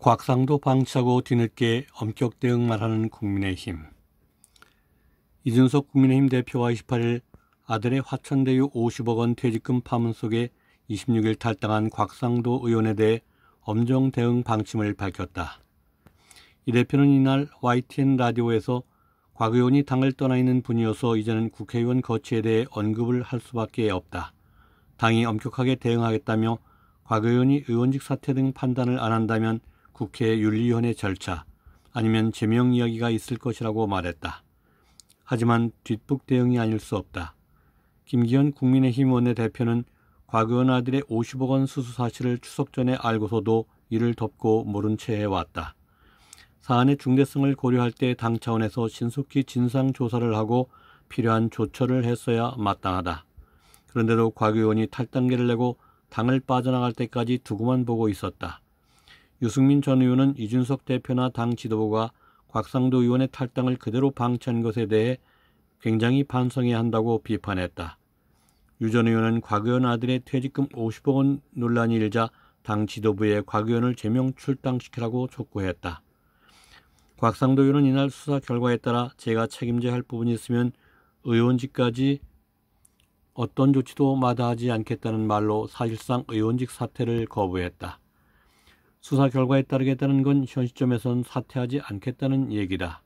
곽상도 방치하고 뒤늦게 엄격 대응만 하는 국민의힘. 이준석 국민의힘 대표와 28일 아들의 화천대유 50억 원 퇴직금 파문 속에 26일 탈당한 곽상도 의원에 대해 엄정 대응 방침을 밝혔다. 이 대표는 이날 YTN 라디오에서 곽 의원이 당을 떠나 있는 분이어서 이제는 국회의원 거취에 대해 언급을 할 수밖에 없다. 당이 엄격하게 대응하겠다며 곽 의원이 의원직 사퇴 등 판단을 안 한다면 국회 윤리위원회 절차 아니면 제명 이야기가 있을 것이라고 말했다. 하지만 뒷북 대응이 아닐 수 없다. 김기현 국민의힘 원내대표는 과거원 아들의 50억 원 수수 사실을 추석 전에 알고서도 이를 덮고 모른 채 해왔다. 사안의 중대성을 고려할 때 당 차원에서 신속히 진상조사를 하고 필요한 조처를 했어야 마땅하다. 그런데도 과교원이 탈당계를 내고 당을 빠져나갈 때까지 두고만 보고 있었다. 유승민 전 의원은 이준석 대표나 당 지도부가 곽상도 의원의 탈당을 그대로 방치한 것에 대해 굉장히 반성해야 한다고 비판했다. 유 전 의원은 곽 의원 아들의 퇴직금 50억 원 논란이 일자 당 지도부에 곽 의원을 제명 출당시키라고 촉구했다. 곽상도 의원은 이날 수사 결과에 따라 제가 책임져야 할 부분이 있으면 의원직까지 어떤 조치도 마다하지 않겠다는 말로 사실상 의원직 사퇴를 거부했다. 수사 결과에 따르겠다는 건 현 시점에선 사퇴하지 않겠다는 얘기다.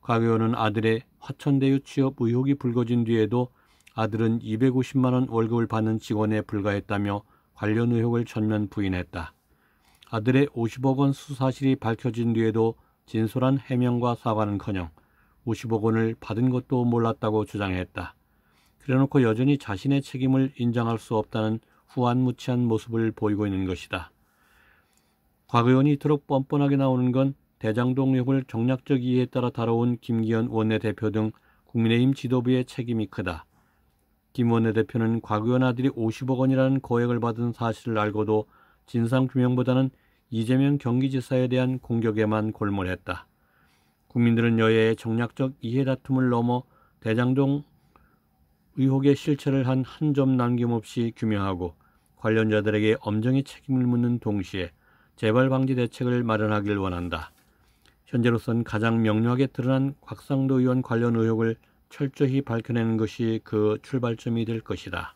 곽 의원은 아들의 화천대유 취업 의혹이 불거진 뒤에도 아들은 250만 원 월급을 받는 직원에 불과했다며 관련 의혹을 전면 부인했다. 아들의 50억 원 수사실이 밝혀진 뒤에도 진솔한 해명과 사과는커녕 50억 원을 받은 것도 몰랐다고 주장했다. 그래놓고 여전히 자신의 책임을 인정할 수 없다는 후한무치한 모습을 보이고 있는 것이다. 곽 의원이 이토록 뻔뻔하게 나오는 건 대장동역을 정략적 이해에 따라 다뤄온 김기현 원내대표 등 국민의힘 지도부의 책임이 크다. 김 원내대표는 곽 의원 아들이 50억 원이라는 거액을 받은 사실을 알고도 진상규명보다는 이재명 경기지사에 대한 공격에만 골몰했다. 국민들은 여야의 정략적 이해 다툼을 넘어 대장동 의혹의 실체를 한 한 점 남김없이 규명하고 관련자들에게 엄정히 책임을 묻는 동시에 재발 방지 대책을 마련하길 원한다. 현재로선 가장 명료하게 드러난 곽상도 의원 관련 의혹을 철저히 밝혀내는 것이 그 출발점이 될 것이다.